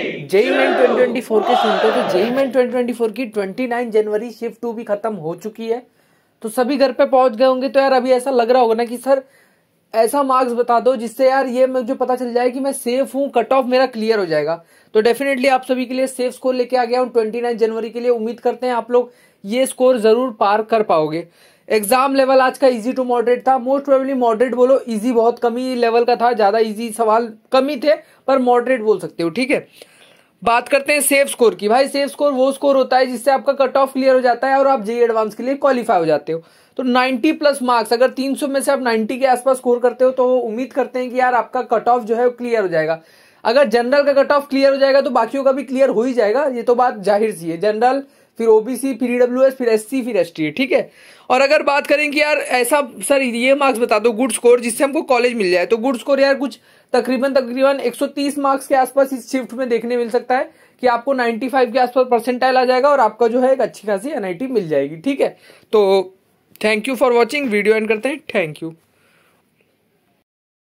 JEE main 2024 के सुनते तो जेई मेन 2024 की 29 जनवरी शिफ्ट टू भी खत्म हो चुकी है तो सभी घर पे पहुंच गए होंगे तो यार अभी ऐसा लग रहा होगा ना कि सर ऐसा मार्क्स बता दो जिससे यार ये मुझे पता चल जाए कि मैं सेफ हूँ कट ऑफ मेरा क्लियर हो जाएगा तो डेफिनेटली आप सभी के लिए सेफ स्कोर लेके आ गया हूँ 29 जनवरी के लिए उम्मीद करते हैं आप लोग ये स्कोर जरूर पार कर पाओगे एग्जाम लेवल आज का इजी टू मॉडरेट था मोस्ट प्रोबेबली मॉडरेट बोलो इजी बहुत कमी लेवल का था ज़्यादा इजी सवाल कमी थे पर मॉडरेट बोल सकते हो ठीक है बात करते हैं सेफ स्कोर की भाई सेफ स्कोर वो स्कोर होता है जिससे आपका कट ऑफ क्लियर हो जाता है और आप जेई एडवांस के लिए क्वालिफाई हो जाते हो तो 90 प्लस मार्क्स अगर 300 में से आप 90 के आसपास स्कोर करते हो तो उम्मीद करते हैं कि यार आपका कट ऑफ जो है वो क्लियर हो जाएगा अगर जनरल का कट ऑफ क्लियर हो जाएगा तो बाकियों का भी क्लियर हो ही जाएगा ये तो बात जाहिर सी है जनरल फिर ओबीसी फिर ईडब्ल्यू e फिर एस फिर एस ठीक है और अगर बात करें कि यार ऐसा सर ये मार्क्स बता दो गुड स्कोर जिससे हमको कॉलेज मिल जाए तो गुड स्कोर यार कुछ तकरीबन तकरीबन 130 मार्क्स के आसपास इस शिफ्ट में देखने मिल सकता है कि आपको 95 के आसपास परसेंटाइल आ जाएगा और आपका जो है एक अच्छी खासी एनआईटी मिल जाएगी ठीक है तो thank you for watching video end करते हैं थैंक यू